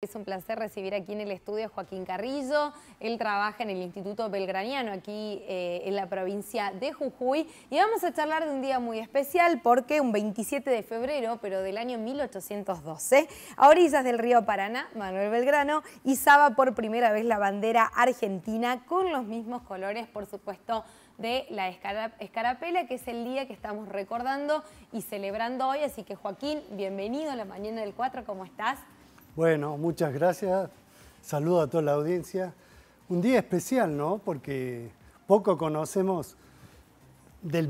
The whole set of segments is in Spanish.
Es un placer recibir aquí en el estudio a Joaquín Carrillo. Él trabaja en el Instituto Belgraniano, aquí eh, en la provincia de Jujuy. Y vamos a charlar de un día muy especial porque un 27 de febrero, pero del año 1812, a orillas del río Paraná, Manuel Belgrano izaba por primera vez la bandera argentina con los mismos colores, por supuesto, de la escarapela, que es el día que estamos recordando y celebrando hoy. Así que Joaquín, bienvenido a la mañana del 4, ¿cómo estás? Bueno, muchas gracias. Saludo a toda la audiencia. Un día especial, ¿no? Porque poco conocemos del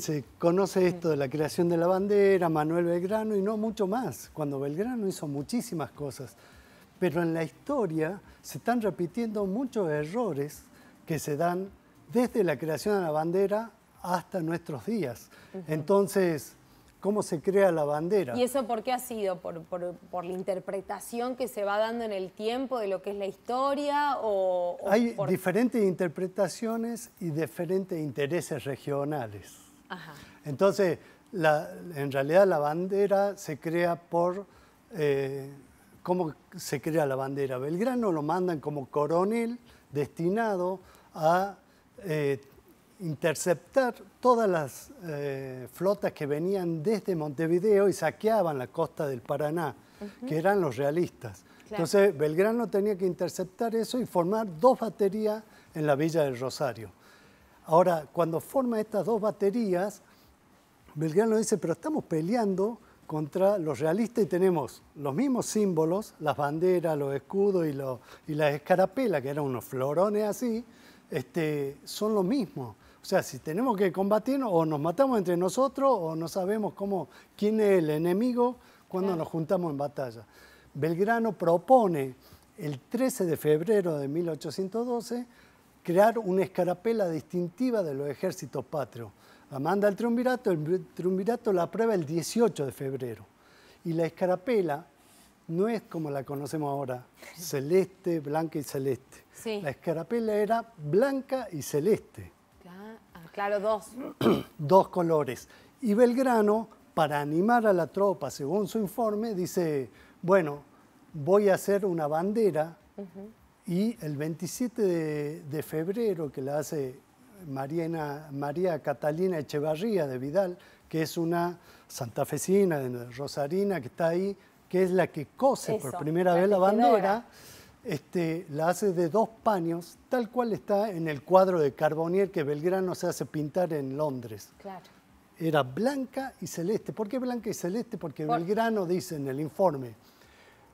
se conoce esto de la creación de la bandera, Manuel Belgrano y no mucho más, cuando Belgrano hizo muchísimas cosas. Pero en la historia se están repitiendo muchos errores que se dan desde la creación de la bandera hasta nuestros días. Entonces, cómo se crea la bandera. ¿Y eso por qué ha sido? ¿Por, la interpretación que se va dando en el tiempo de lo que es la historia? O, Hay diferentes interpretaciones y diferentes intereses regionales. Entonces, en realidad la bandera se crea por... Eh, ¿Cómo se crea la bandera? Belgrano lo mandan como coronel destinado a eh, interceptar todas las eh, flotas que venían desde Montevideo y saqueaban la costa del Paraná, que eran los realistas. Entonces Belgrano tenía que interceptar eso y formar dos baterías en la Villa del Rosario. Ahora, cuando forma estas dos baterías, Belgrano dice, pero estamos peleando contra los realistas y tenemos los mismos símbolos, las banderas, los escudos y, las escarapelas, que eran unos florones así, este, son lo mismo. O sea, si tenemos que combatir, o nos matamos entre nosotros, o no sabemos quién es el enemigo cuando nos juntamos en batalla. Belgrano propone el 13 de febrero de 1812 crear una escarapela distintiva de los ejércitos patrios. La manda al triunvirato, el triunvirato la aprueba el 18 de febrero. Y la escarapela no es como la conocemos ahora, celeste, blanca y celeste. La escarapela era blanca y celeste. Claro, dos. dos colores. Y Belgrano, para animar a la tropa, según su informe, dice, bueno, voy a hacer una bandera y el 27 de, febrero, que la hace María Catalina Echevarría de Vidal, que es una santafesina, de rosarina, que está ahí, que es la que cose por primera vez la bandera. Este, la hace de dos paños, tal cual está en el cuadro de Carbonier que Belgrano se hace pintar en Londres. Era blanca y celeste. ¿Por qué blanca y celeste? Porque Belgrano dice en el informe,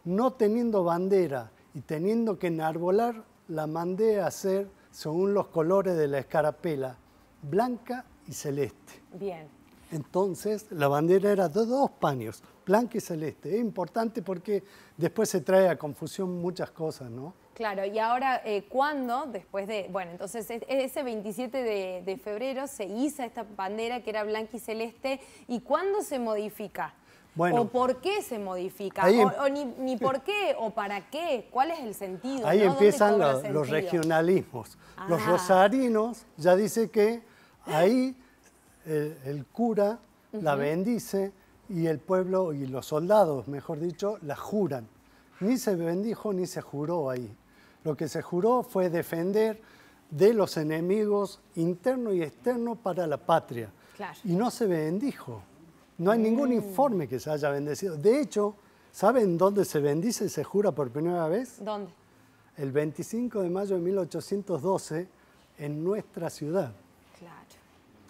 no teniendo bandera y teniendo que enarbolar, la mandé a hacer según los colores de la escarapela, blanca y celeste. Bien. Entonces, la bandera era de dos paños, blanca y celeste. Es importante porque después se trae a confusión muchas cosas, ¿no? Claro, y ahora, eh, ¿cuándo? Después de, bueno, entonces ese 27 de, febrero se iza esta bandera que era blanca y celeste, ¿y cuándo se modifica? Bueno, ¿O por qué se modifica? Em- o, ni, por qué, o para qué, ¿cuál es el sentido? Ahí empiezan los, regionalismos. Los ah. rosarinos ya dice que ahí el, cura la bendice, y el pueblo y los soldados, mejor dicho, la juran. Ni se bendijo ni se juró ahí. Lo que se juró fue defender de los enemigos internos y externos para la patria. Y no se bendijo. No hay ningún mm. informe que se haya bendecido. De hecho, ¿saben dónde se bendice y se jura por primera vez? ¿Dónde? El 25 de mayo de 1812 en nuestra ciudad. Claro.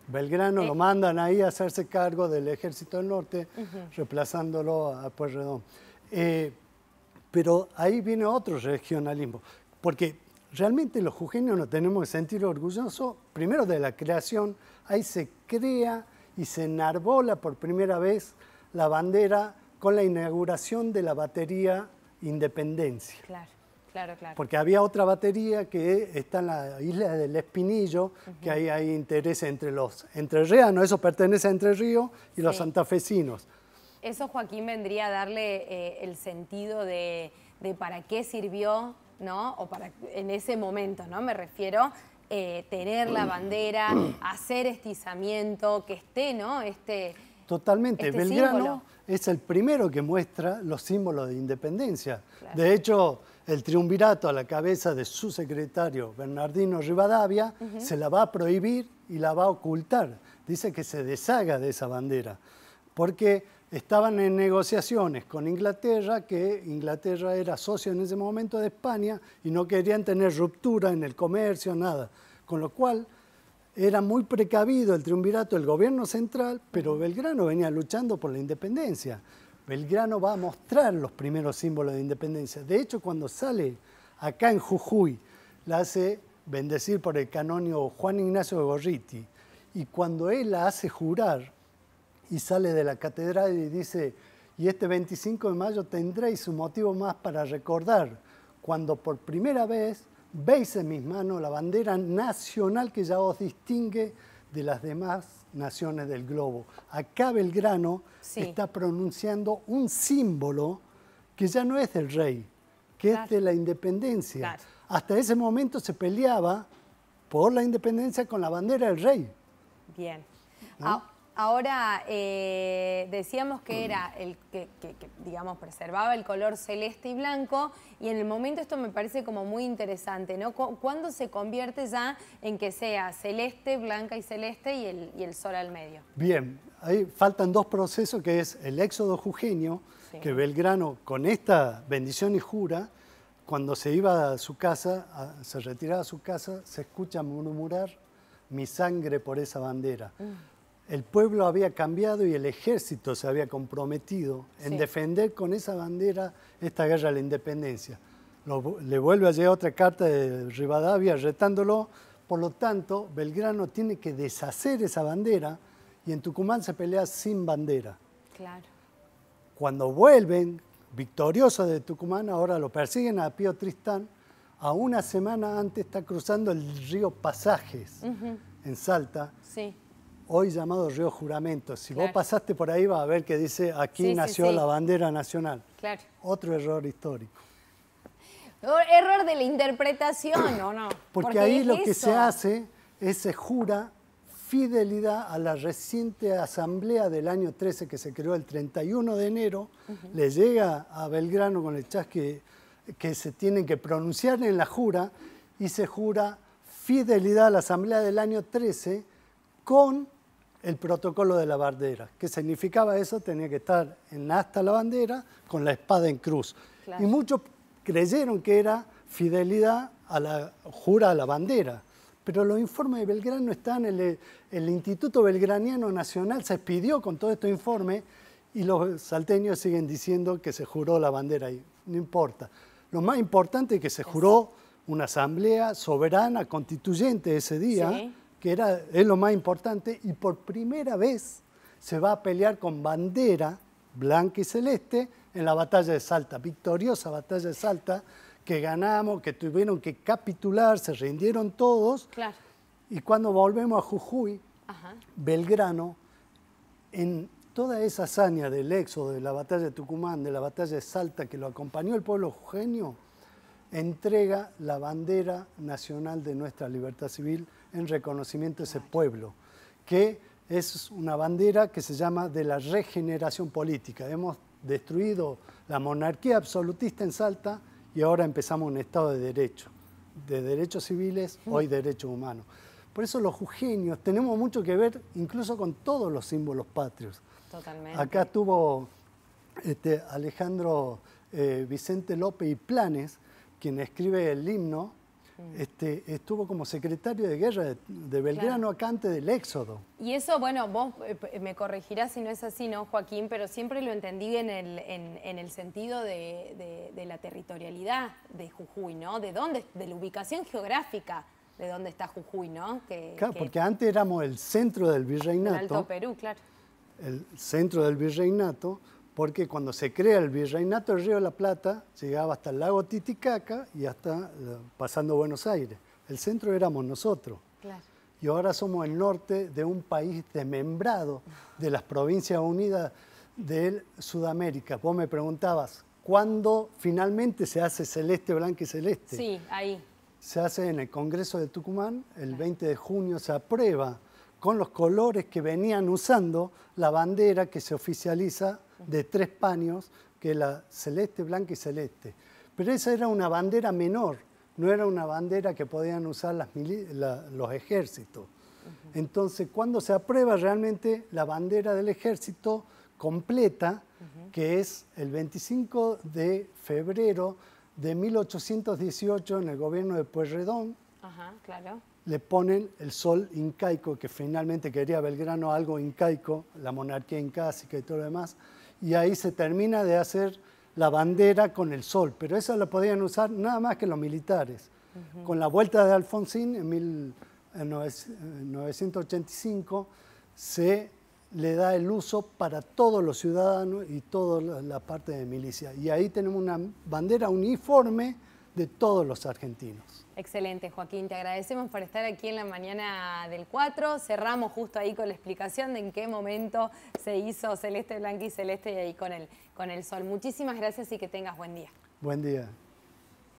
Belgrano lo mandan ahí a hacerse cargo del Ejército del Norte, reemplazándolo a Pueyrredón. Eh, pero ahí viene otro regionalismo, porque realmente los jujeños nos tenemos que sentir orgullosos, primero de la creación, ahí se crea y se enarbola por primera vez la bandera con la inauguración de la batería Independencia. Claro. Porque había otra batería que está en la isla del Espinillo, que ahí hay interés entre los entrerrianos, eso pertenece a Entre Ríos y los santafesinos. Eso, Joaquín, vendría a darle eh, el sentido de, para qué sirvió, ¿no? O para en ese momento, ¿no? Me refiero eh, tener la bandera, hacer estizamiento, que esté, ¿no? Este, Totalmente. Este Belgrano es el primero que muestra los símbolos de independencia. De hecho, el triunvirato a la cabeza de su secretario Bernardino Rivadavia se la va a prohibir y la va a ocultar. Dice que se deshaga de esa bandera, porque estaban en negociaciones con Inglaterra, que Inglaterra era socio en ese momento de España y no querían tener ruptura en el comercio, nada. Con lo cual era muy precavido el triunvirato el gobierno central, pero Belgrano venía luchando por la independencia. Belgrano va a mostrar los primeros símbolos de independencia. De hecho, cuando sale acá en Jujuy, la hace bendecir por el canónigo Juan Ignacio de Gorriti. Y cuando él la hace jurar y sale de la catedral y dice, y este 25 de mayo tendréis un motivo más para recordar cuando por primera vez veis en mis manos la bandera nacional que ya os distingue de las demás naciones del globo. Acá Belgrano está pronunciando un símbolo que ya no es del rey, que es de la independencia. Hasta ese momento se peleaba por la independencia con la bandera del rey. Bien. Ah, Ahora, eh, decíamos que era el que, digamos, preservaba el color celeste y blanco, y en el momento esto me parece como muy interesante, ¿no? ¿Cuándo se convierte ya en que sea celeste, blanca y celeste y el, sol al medio? Bien, ahí faltan dos procesos, que es el éxodo jujeño, que Belgrano, con esta bendición y jura, cuando se iba a su casa, se retiraba a su casa, se escucha murmurar mi sangre por esa bandera. Mm el pueblo había cambiado y el ejército se había comprometido en defender con esa bandera esta guerra de la independencia. le vuelve a llegar otra carta de Rivadavia retándolo, por lo tanto, Belgrano tiene que deshacer esa bandera y en Tucumán se pelea sin bandera. Claro. Cuando vuelven victoriosos de Tucumán, ahora lo persiguen a Pío Tristán, a una semana antes está cruzando el río Pasajes en Salta. Sí hoy llamado Río Juramento. Si vos pasaste por ahí, vas a ver que dice aquí nació la bandera nacional. Claro. Otro error histórico. Oh, error de la interpretación, ¿o no? Porque, ahí lo que se hace es se jura fidelidad a la reciente asamblea del año 13 que se creó el 31 de enero, le llega a Belgrano con el chasque que se tienen que pronunciar en la jura y se jura fidelidad a la asamblea del año 13 con el protocolo de la bandera. ¿Qué significaba eso? Tenía que estar en hasta la bandera con la espada en cruz. Y muchos creyeron que era fidelidad a la jura a la bandera. Pero los informes de Belgrano están, el, el Instituto Belgraniano Nacional se expidió con todo estos informes y los salteños siguen diciendo que se juró la bandera ahí. No importa. Lo más importante es que se juró una asamblea soberana, constituyente ese día. Sí que era, es lo más importante, y por primera vez se va a pelear con bandera blanca y celeste en la batalla de Salta, victoriosa batalla de Salta, que ganamos, que tuvieron que capitular, se rindieron todos. Y cuando volvemos a Jujuy, Belgrano, en toda esa hazaña del éxodo, de la batalla de Tucumán, de la batalla de Salta, que lo acompañó el pueblo jujeño, entrega la bandera nacional de nuestra libertad civil en reconocimiento a ese pueblo, que es una bandera que se llama de la regeneración política. Hemos destruido la monarquía absolutista en Salta y ahora empezamos un Estado de derecho, de derechos civiles, hoy derechos humanos. Por eso los jujeños tenemos mucho que ver incluso con todos los símbolos patrios. Acá estuvo este, Alejandro eh, Vicente López y Planes, quien escribe el himno este, estuvo como secretario de guerra de, Belgrano acá antes del éxodo. Y eso, bueno, vos eh, me corregirás si no es así, ¿no, Joaquín? Pero siempre lo entendí en el, en, el sentido de, de, la territorialidad de Jujuy, ¿no? De dónde, de la ubicación geográfica de dónde está Jujuy, ¿no? Que, claro, porque antes éramos el centro del virreinato. El Alto Perú, claro. El centro del virreinato porque cuando se crea el virreinato del Río de la Plata, llegaba hasta el lago Titicaca y hasta eh, pasando Buenos Aires. El centro éramos nosotros. Y ahora somos el norte de un país desmembrado de las provincias unidas de Sudamérica. Vos me preguntabas, ¿cuándo finalmente se hace celeste, blanco y celeste? Sí, ahí. Se hace en el Congreso de Tucumán, el 20 de junio se aprueba con los colores que venían usando la bandera que se oficializa de tres paños, que la celeste, blanca y celeste. Pero esa era una bandera menor, no era una bandera que podían usar los ejércitos. Entonces, cuando se aprueba realmente la bandera del ejército completa, que es el 25 de febrero de 1818 en el gobierno de Pueyrredón, le ponen el sol incaico, que finalmente quería Belgrano algo incaico, la monarquía incaica y todo lo demás, y ahí se termina de hacer la bandera con el sol, pero eso lo podían usar nada más que los militares. Con la vuelta de Alfonsín en 1985 se le da el uso para todos los ciudadanos y toda la parte de milicia. Y ahí tenemos una bandera uniforme de todos los argentinos. Excelente, Joaquín. Te agradecemos por estar aquí en la mañana del 4. Cerramos justo ahí con la explicación de en qué momento se hizo Celeste Blanca y Celeste y ahí con el, con el sol. Muchísimas gracias y que tengas buen día. Buen día.